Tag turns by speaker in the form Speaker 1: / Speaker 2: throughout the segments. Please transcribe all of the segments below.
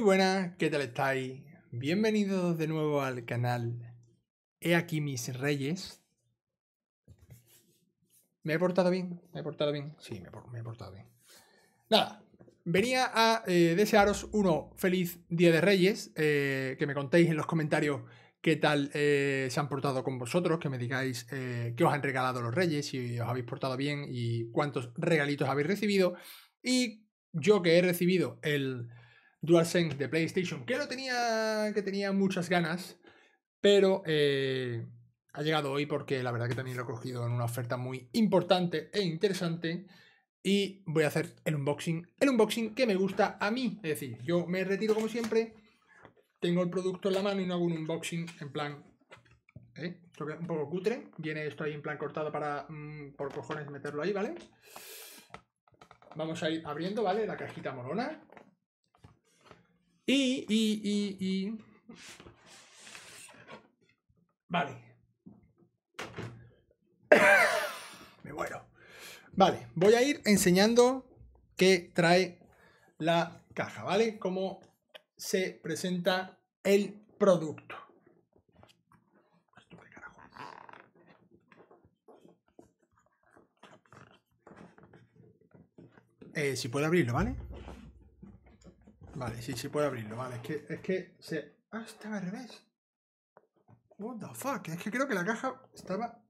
Speaker 1: Muy buenas, ¿qué tal estáis? Bienvenidos de nuevo al canal He aquí mis reyes. ¿Me he portado bien? ¿Me he portado bien? Sí, me, he portado bien. Nada, venía a eh, desearos uno feliz Día de Reyes, eh, que me contéis en los comentarios qué tal eh, se han portado con vosotros, que me digáis qué os han regalado los reyes, si os habéis portado bien y cuántos regalitos habéis recibido. Y yo que he recibido el DualSense de PlayStation, que lo tenía, que tenía muchas ganas, pero eh, ha llegado hoy porque la verdad que también lo he cogido en una oferta muy importante e interesante. Y voy a hacer el unboxing, el unboxing que me gusta a mí. Es decir, yo me retiro como siempre, tengo el producto en la mano y no hago un unboxing en plan ¿eh? es un poco cutre. Viene esto ahí en plan cortado para, mm, por cojones, meterlo ahí, ¿vale? Vamos a ir abriendo, ¿vale? La cajita morona. Y, y, y, y. Vale. Me muero. Vale, voy a ir enseñando qué trae la caja, ¿vale? Cómo se presenta el producto. Este eh, si puedo abrirlo, ¿vale? Vale, sí, sí puede abrirlo, vale. Es que, es que se... Ah, estaba al revés. What the fuck? Es que creo que la caja estaba...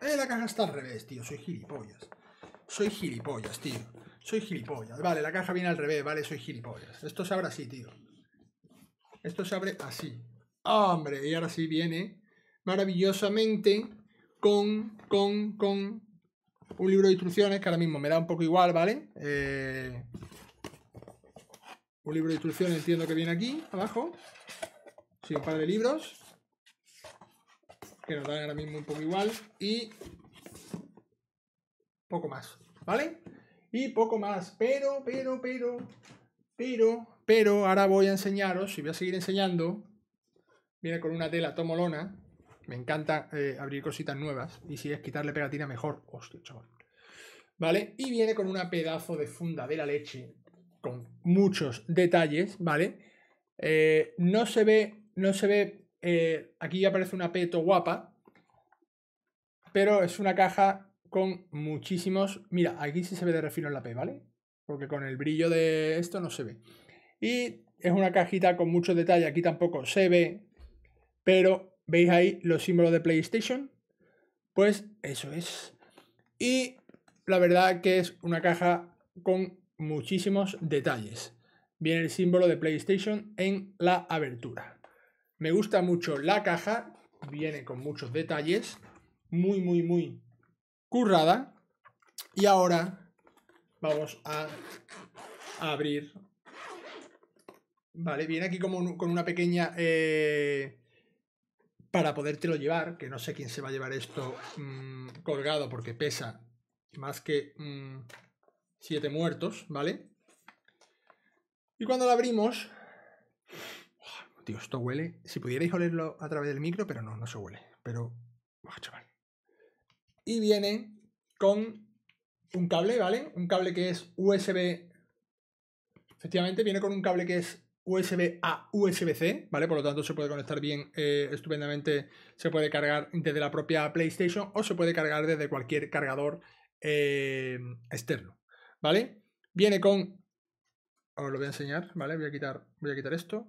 Speaker 1: Eh, la caja está al revés, tío. Soy gilipollas. Soy gilipollas, tío. Soy gilipollas. Vale, la caja viene al revés, vale, soy gilipollas. Esto se abre así, tío. Esto se abre así. ¡Hombre! Y ahora sí viene maravillosamente con, con, con un libro de instrucciones que ahora mismo me da un poco igual, ¿vale? Eh, un libro de instrucción, entiendo que viene aquí, abajo. Sí, un par de libros. Que nos dan ahora mismo un poco igual. Y poco más, ¿vale? Y poco más. Pero, pero, pero, pero, pero, ahora voy a enseñaros, y voy a seguir enseñando. Viene con una tela tomolona. Me encanta eh, abrir cositas nuevas. Y si es quitarle pegatina, mejor. Hostia, chaval. ¿Vale? Y viene con una pedazo de funda de la leche con muchos detalles, ¿vale? Eh, no se ve, no se ve, Aquí eh, aquí aparece una peto guapa, pero es una caja con muchísimos, mira, aquí sí se ve de refino en la P, ¿vale? Porque con el brillo de esto no se ve. Y es una cajita con muchos detalles, aquí tampoco se ve, pero veis ahí los símbolos de PlayStation, pues eso es. Y la verdad que es una caja con muchísimos detalles. Viene el símbolo de PlayStation en la abertura. Me gusta mucho la caja, viene con muchos detalles, muy, muy, muy currada. Y ahora vamos a abrir. Vale, viene aquí como con una pequeña... Eh, para podértelo llevar, que no sé quién se va a llevar esto mm, colgado porque pesa más que... Mm, siete muertos, ¿vale? Y cuando la abrimos... dios, tío, esto huele... Si pudierais olerlo a través del micro, pero no, no se huele. Pero... chaval. Y viene con un cable, ¿vale? Un cable que es USB... Efectivamente, viene con un cable que es USB a USB-C, ¿vale? Por lo tanto, se puede conectar bien, eh, estupendamente. Se puede cargar desde la propia PlayStation o se puede cargar desde cualquier cargador eh, externo. ¿vale? Viene con... Os lo voy a enseñar, ¿vale? Voy a quitar, voy a quitar esto.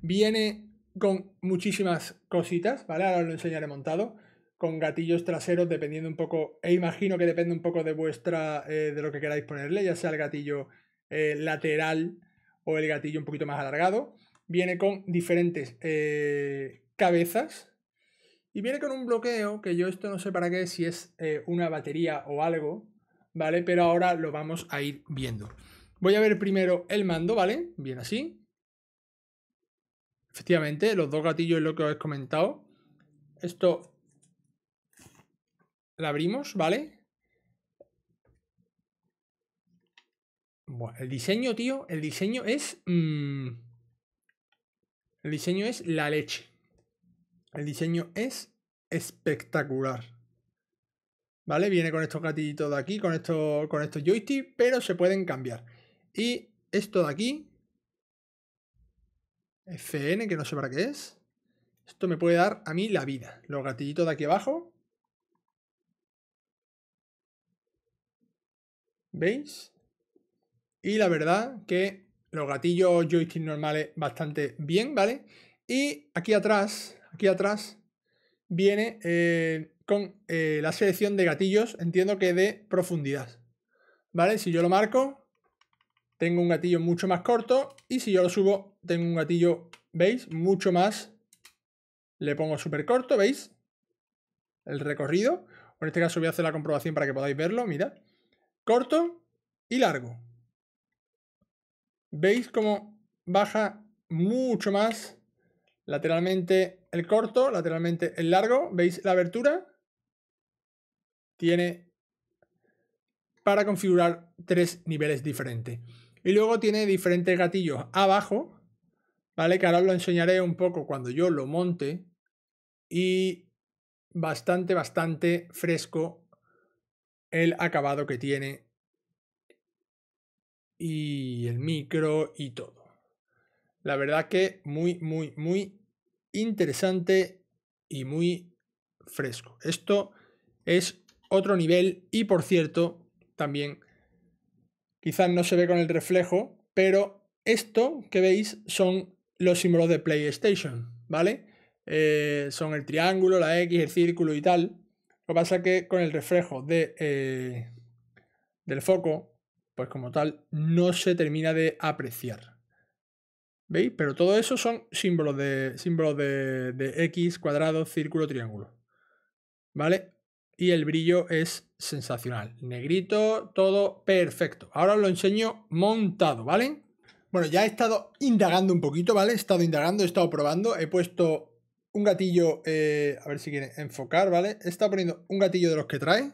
Speaker 1: Viene con muchísimas cositas, ¿vale? Ahora os lo enseñaré montado. Con gatillos traseros, dependiendo un poco, e imagino que depende un poco de vuestra, eh, de lo que queráis ponerle, ya sea el gatillo eh, lateral o el gatillo un poquito más alargado. Viene con diferentes eh, cabezas, y viene con un bloqueo, que yo esto no sé para qué, si es una batería o algo, ¿vale? Pero ahora lo vamos a ir viendo. Voy a ver primero el mando, ¿vale? Bien así. Efectivamente, los dos gatillos es lo que os he comentado. Esto la abrimos, ¿vale? Bueno, el diseño, tío, el diseño es... Mm, el diseño es la leche. El diseño es espectacular. ¿vale? Viene con estos gatillitos de aquí, con, esto, con estos joysticks, pero se pueden cambiar. Y esto de aquí, FN, que no sé para qué es, esto me puede dar a mí la vida. Los gatillitos de aquí abajo, ¿veis? Y la verdad que los gatillos joystick normales bastante bien, ¿vale? Y aquí atrás, aquí atrás, viene... Eh, con eh, la selección de gatillos, entiendo que de profundidad. ¿Vale? Si yo lo marco, tengo un gatillo mucho más corto y si yo lo subo, tengo un gatillo, ¿veis? Mucho más. Le pongo súper corto, ¿veis? El recorrido. En este caso voy a hacer la comprobación para que podáis verlo, Mira. Corto y largo. ¿Veis cómo baja mucho más lateralmente el corto, lateralmente el largo. ¿Veis la abertura? Tiene para configurar tres niveles diferentes. Y luego tiene diferentes gatillos abajo, ¿vale? Que ahora os lo enseñaré un poco cuando yo lo monte. Y bastante, bastante fresco el acabado que tiene. Y el micro y todo. La verdad que muy, muy, muy interesante y muy fresco. Esto es otro nivel y por cierto, también quizás no se ve con el reflejo, pero esto que veis son los símbolos de PlayStation, ¿vale? Eh, son el triángulo, la X, el círculo y tal. Lo que pasa que con el reflejo de, eh, del foco, pues como tal, no se termina de apreciar. ¿Veis? Pero todo eso son símbolos de, símbolos de, X, cuadrado, círculo, triángulo. ¿Vale? y el brillo es sensacional. Negrito, todo perfecto. Ahora os lo enseño montado, ¿vale? Bueno, ya he estado indagando un poquito, ¿vale? He estado indagando, he estado probando, he puesto un gatillo, eh, a ver si quiere enfocar, ¿vale? He estado poniendo un gatillo de los que trae,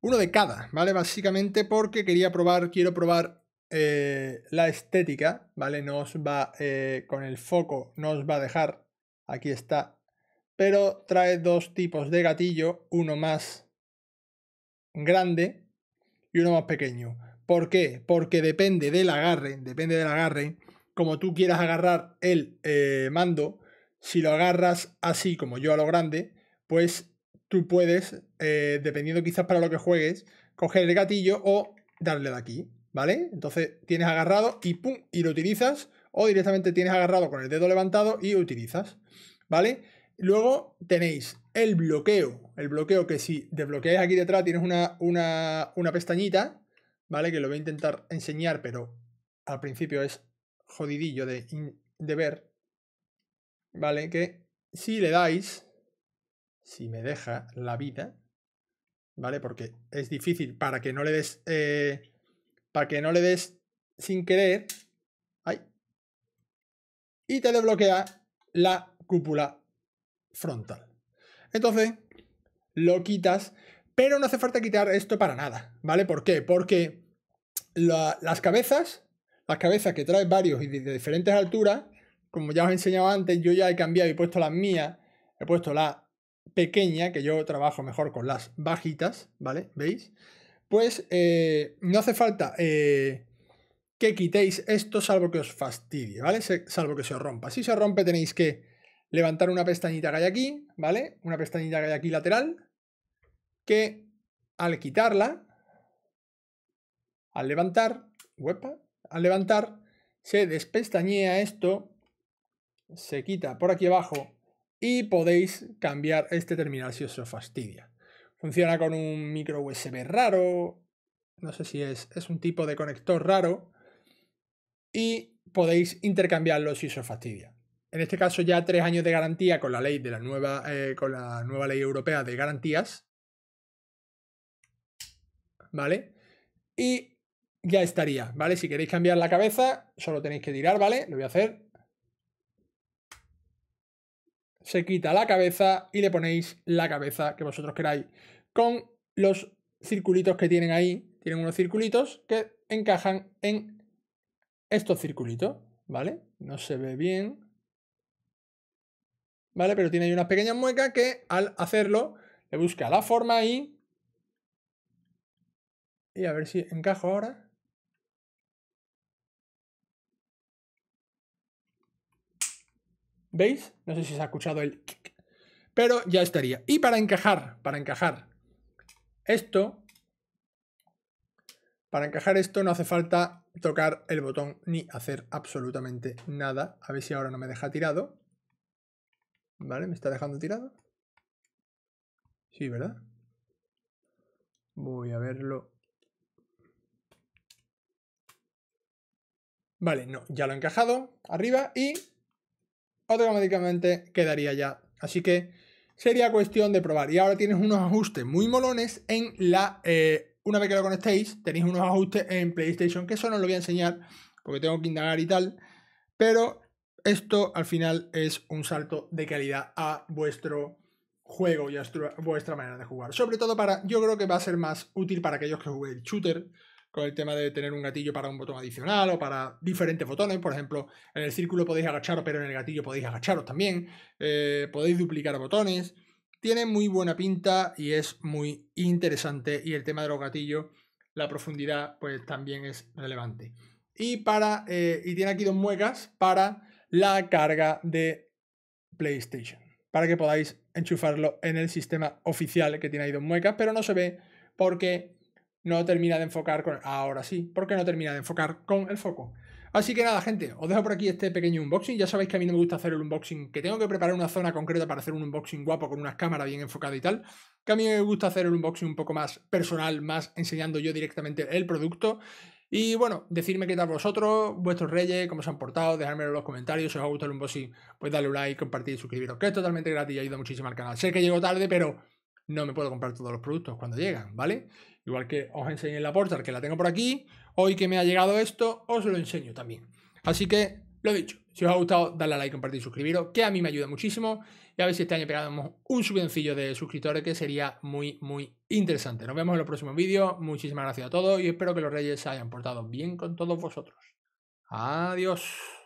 Speaker 1: uno de cada, ¿vale? Básicamente porque quería probar, quiero probar eh, la estética, ¿vale? nos va eh, con el foco, nos va a dejar. Aquí está. Pero trae dos tipos de gatillo, uno más grande y uno más pequeño. ¿Por qué? Porque depende del agarre, depende del agarre, como tú quieras agarrar el eh, mando, si lo agarras así como yo a lo grande, pues tú puedes, dependiendo quizás para lo que juegues, coger el gatillo o darle de aquí. ¿vale? Entonces tienes agarrado y pum, y lo utilizas, o directamente tienes agarrado con el dedo levantado y utilizas, ¿vale? Luego tenéis el bloqueo, el bloqueo que si desbloqueáis aquí detrás tienes una, una, pestañita, ¿vale? Que lo voy a intentar enseñar, pero al principio es jodidillo de, de ver, ¿vale? Que si le dais, si me deja la vida, ¿vale? Porque es difícil para que no le des eh, para que no le des sin querer. Ahí. Y te desbloquea la cúpula frontal. Entonces, lo quitas, pero no hace falta quitar esto para nada, ¿vale? ¿Por qué? Porque las cabezas, las cabezas que traes varios y de, diferentes alturas, como ya os he enseñado antes, yo ya he cambiado y puesto las mías, he puesto la pequeña, que yo trabajo mejor con las bajitas, ¿vale? ¿Veis? pues eh, no hace falta eh, que quitéis esto salvo que os fastidie, ¿vale? salvo que se os rompa. Si se rompe tenéis que levantar una pestañita que hay aquí, ¿vale? Una pestañita que hay aquí lateral, que al quitarla, al levantar, huepa, al levantar, se despestañea esto, se quita por aquí abajo y podéis cambiar este terminal si os fastidia. Funciona con un micro USB raro. No sé si es, es un tipo de conector raro. Y podéis intercambiarlo si os fastidia. En este caso ya tres años de garantía con la ley de la nueva, eh, con la nueva ley europea de garantías. ¿Vale? Y ya estaría, ¿vale? Si queréis cambiar la cabeza, solo tenéis que tirar, ¿vale? Lo voy a hacer. Se quita la cabeza y le ponéis la cabeza que vosotros queráis con los circulitos que tienen ahí. Tienen unos circulitos que encajan en estos circulitos, ¿vale? No se ve bien. ¿Vale? Pero tiene ahí unas pequeñas muecas que al hacerlo le busca la forma ahí. Y a ver si encajo ahora. ¿Veis? No sé si se ha escuchado el... Pero ya estaría. Y para encajar, para encajar esto, para encajar esto no hace falta tocar el botón ni hacer absolutamente nada. A ver si ahora no me deja tirado. ¿Vale? ¿Me está dejando tirado? Sí, ¿verdad? Voy a verlo. Vale, no, ya lo he encajado arriba y automáticamente quedaría ya. Así que sería cuestión de probar. Y ahora tienes unos ajustes muy molones en la... Eh, una vez que lo conectéis, tenéis unos ajustes en PlayStation, que eso no os lo voy a enseñar porque tengo que indagar y tal. Pero esto al final es un salto de calidad a vuestro juego y a vuestra manera de jugar. Sobre todo para, yo creo que va a ser más útil para aquellos que el shooter con el tema de tener un gatillo para un botón adicional o para diferentes botones. Por ejemplo, en el círculo podéis agacharos, pero en el gatillo podéis agacharos también. Eh, podéis duplicar botones. Tiene muy buena pinta y es muy interesante. Y el tema de los gatillos, la profundidad, pues también es relevante. Y, para, eh, y tiene aquí dos muecas para la carga de PlayStation. Para que podáis enchufarlo en el sistema oficial que tiene ahí dos muecas, pero no se ve porque no termina de enfocar con... Ahora sí, porque no termina de enfocar con el foco. Así que nada, gente, os dejo por aquí este pequeño unboxing. Ya sabéis que a mí no me gusta hacer el unboxing, que tengo que preparar una zona concreta para hacer un unboxing guapo con unas cámaras bien enfocadas y tal. Que a mí me gusta hacer el unboxing un poco más personal, más enseñando yo directamente el producto. Y bueno, decirme qué tal vosotros, vuestros reyes, cómo se han portado, dejármelo en los comentarios. Si os ha gustado el unboxing, pues dale un like, compartir, suscribiros, que es totalmente gratis y ayuda muchísimo al canal. Sé que llego tarde, pero no me puedo comprar todos los productos cuando llegan, ¿vale? Igual que os enseñé la Portal, que la tengo por aquí, hoy que me ha llegado esto, os lo enseño también. Así que, lo dicho, si os ha gustado, darle a like, compartir y suscribiros, que a mí me ayuda muchísimo. Y a ver si este año pegamos un subvencillo de suscriptores, que sería muy, muy interesante. Nos vemos en los próximos vídeos, muchísimas gracias a todos y espero que los reyes se hayan portado bien con todos vosotros. Adiós.